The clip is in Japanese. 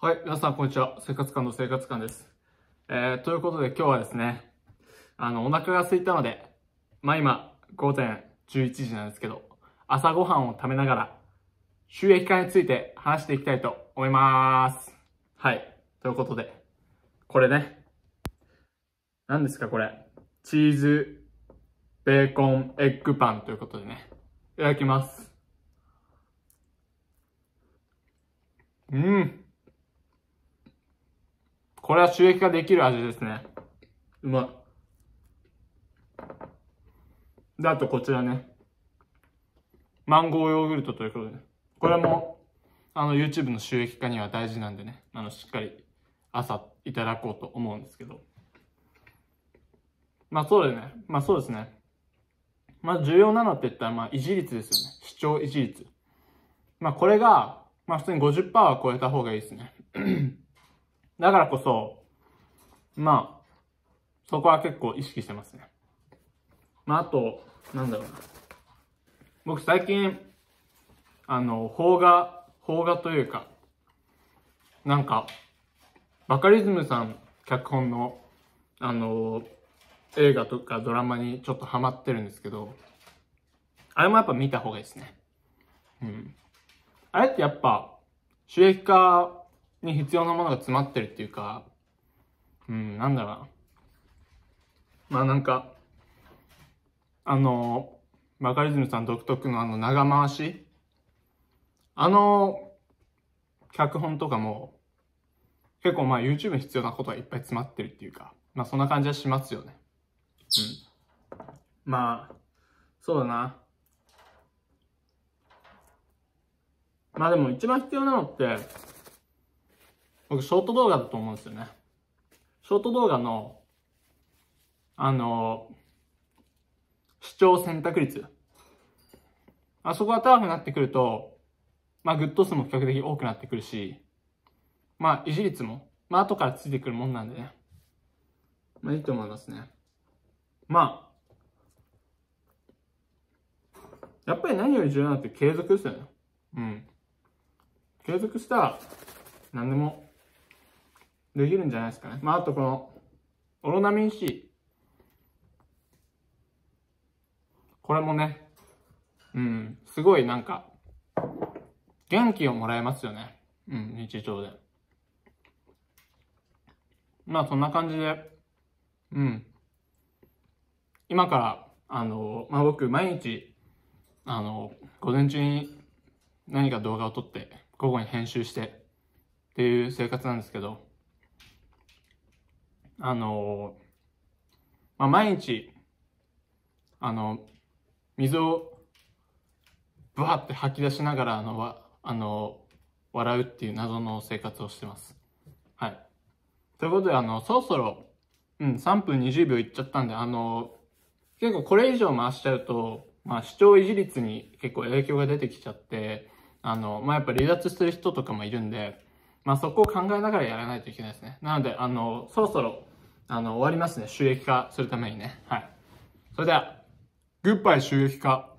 はい、皆さんこんにちは。生活館の生活館です。えー、ということで今日はですね、あの、お腹が空いたので、まあ今、午前11時なんですけど、朝ごはんを食べながら、収益化について話していきたいと思います。はい、ということで、これね、何ですかこれ。チーズ、ベーコン、エッグパンということでね、いただきます。うんこれは収益化できる味ですね。うまい。で、あとこちらね。マンゴーヨーグルトということで。これも、あの、YouTube の収益化には大事なんでね。あの、しっかり朝いただこうと思うんですけど。まあそうだよね。まあそうですね。まあ重要なのって言ったら、まあ維持率ですよね。視聴維持率。まあこれが、まあ普通に50%は超えた方がいいですね。だからこそ、まあ、そこは結構意識してますね。まあ、あと、なんだろうな。僕最近、あの、邦画、邦画というか、なんか、バカリズムさん脚本の、あの、映画とかドラマにちょっとハマってるんですけど、あれもやっぱ見た方がいいですね。うん。あれってやっぱ、収益化に必要なものが詰まってるっていうか、うん、なんだろうな。まあなんか、あの、バカリズムさん独特のあの長回しあの、脚本とかも、結構まあ YouTube に必要なことがいっぱい詰まってるっていうか、まあそんな感じはしますよね。うん。まあ、そうだな。まあでも一番必要なのって、僕ショート動画だと思うんですよね。ショート動画の、あの、視聴選択率。あそこが高くなってくると、まあ、グッド数も比較的多くなってくるし、まあ、維持率も、まあ、後からついてくるもんなんでね。まあ、いいと思いますね。まあ、やっぱり何より重要なのって継続ですよね。うん。継続したら、何でもできるんじゃないですかね。まあ、あとこの、オロナミン C。これもね、うん、すごいなんか、元気をもらえますよね。うん、日常で。まあ、そんな感じで、うん。今から、あの、まあ、僕、毎日、あの、午前中に何か動画を撮って、午後に編集して、っていう生活なんですけど、あの、まあ、毎日、あの、水を、ぶわって吐き出しながら、あの、わあの、笑うっていう謎の生活をしてます。はい。ということで、あの、そろそろ、うん、3分20秒いっちゃったんで、あの、結構これ以上回しちゃうと、まあ、視聴維持率に結構影響が出てきちゃって、あの、まあ、やっぱ離脱してる人とかもいるんで、まあ、そこを考えながらやらないといけないですね。なので、あの、そろそろあの、終わりますね。収益化するためにね。はい。それでは、グッバイ収益化。